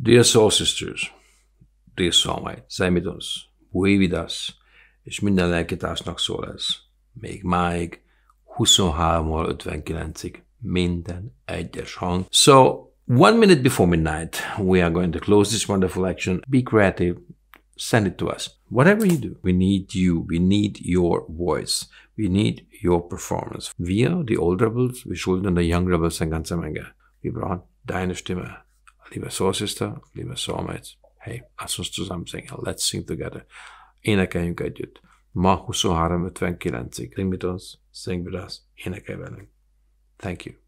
Dear soul sisters, dear soulmate, számítasz, with us, és minden lelkitársnak szól ez. Még máig, 23-ól 59-ig, minden egyes hang. So, one minute before midnight, we are going to close this wonderful action. Be creative, send it to us. Whatever you do, we need you, we need your voice, we need your performance. Wir, the Old Rebels, wir schulden der Young Rebels ein ganzer Menge. Wir brauchen deine Stimme. liebe Soul Sister, liebe hey, lassz uns zusammen singen, let's sing together. Énekeljünk együtt. Ma 23.59-ig. Sing mit uns, sing mit us, énekelj velünk. Thank you.